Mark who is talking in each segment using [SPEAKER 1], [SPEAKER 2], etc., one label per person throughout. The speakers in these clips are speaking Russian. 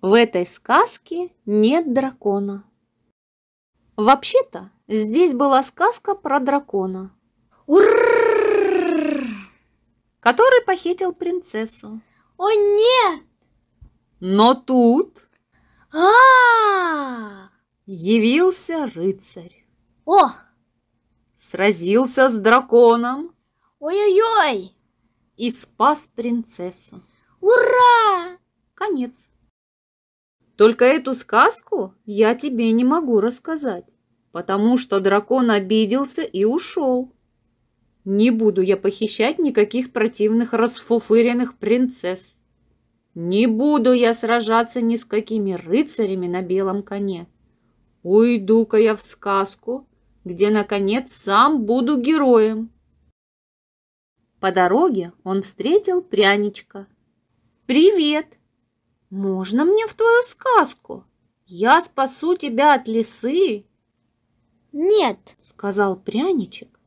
[SPEAKER 1] В этой сказке нет дракона. Вообще-то, здесь была сказка про дракона. Который похитил принцессу. О нет! Но тут... а Явился рыцарь. О! Сразился с драконом. Ой-ой-ой! И спас принцессу. Ура! Конец. Только эту сказку я тебе не могу рассказать, потому что дракон обиделся и ушел. Не буду я похищать никаких противных расфуфыренных принцесс. Не буду я сражаться ни с какими рыцарями на белом коне. Уйду-ка я в сказку, где, наконец, сам буду героем. По дороге он встретил пряничка. «Привет!» можно
[SPEAKER 2] мне в твою сказку? Я спасу тебя от лисы!» «Нет», — сказал пряничек.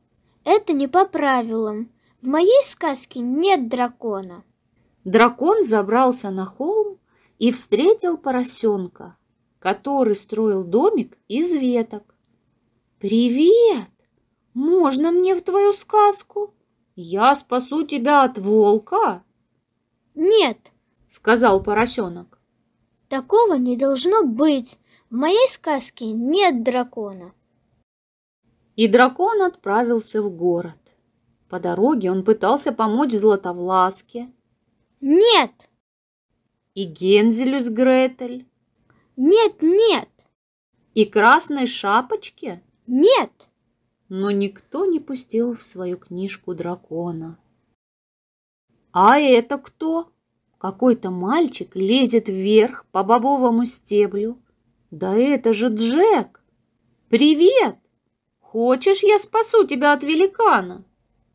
[SPEAKER 2] «Это не по правилам. В моей сказке нет дракона».
[SPEAKER 1] Дракон забрался на холм и встретил поросенка, который строил домик из веток. «Привет! Можно мне в твою сказку? Я спасу
[SPEAKER 2] тебя от волка?» «Нет, сказал поросенок. Такого не должно быть. В моей сказке нет дракона.
[SPEAKER 1] И дракон отправился в город. По дороге он пытался помочь Златовласке. Нет! И Гензелю с Гретель. Нет, нет! И Красной Шапочке? Нет! Но никто не пустил в свою книжку дракона. «А это кто?» какой-то мальчик лезет вверх по бобовому стеблю. Да это же Джек! Привет!
[SPEAKER 2] Хочешь, я спасу тебя от великана?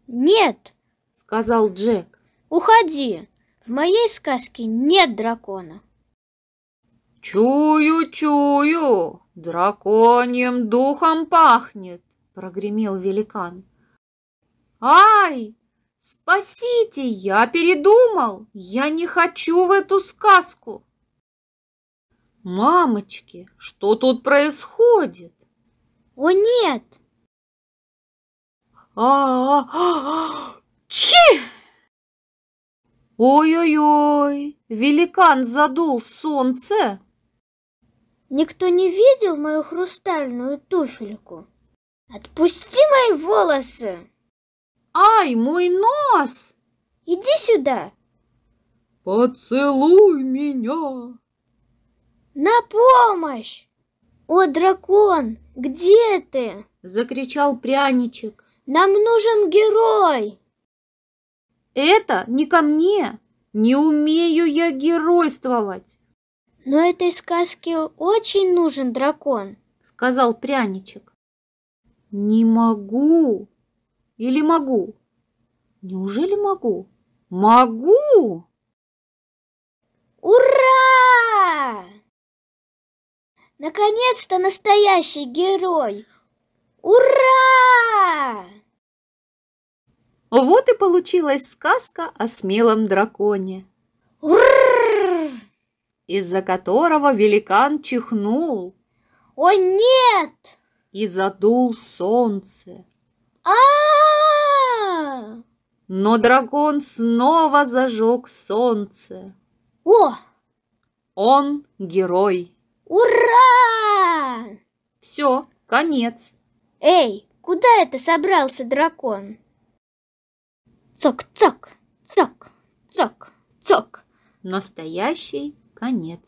[SPEAKER 2] Нет, сказал Джек. Уходи, в моей сказке нет дракона.
[SPEAKER 1] Чую, чую, драконьим духом пахнет, прогремел великан. Ай, «Спасите! Я передумал! Я не хочу в эту сказку!» «Мамочки, что тут происходит?» «О, нет!» «А-а-а! Чи!» а, а, а,
[SPEAKER 2] «Ой-ой-ой! Великан задул солнце!» «Никто не видел мою хрустальную туфельку? Отпусти мои волосы!» Ай, мой нос! Иди сюда! Поцелуй меня! На помощь! О, дракон, где ты? Закричал пряничек. Нам нужен герой! Это не ко мне! Не умею я геройствовать! Но этой сказке очень нужен дракон, сказал пряничек. Не могу, или могу? Неужели могу? Могу! Ура! Наконец-то настоящий герой! Ура! Вот и получилась
[SPEAKER 1] сказка о смелом драконе. Ур! Из-за которого великан чихнул. О нет! И задул солнце а, Но дракон снова зажег солнце. О! Он герой.
[SPEAKER 2] Ура! Все, конец. Эй, куда это собрался дракон? Цок-цок, цок, цок, цок. Настоящий конец.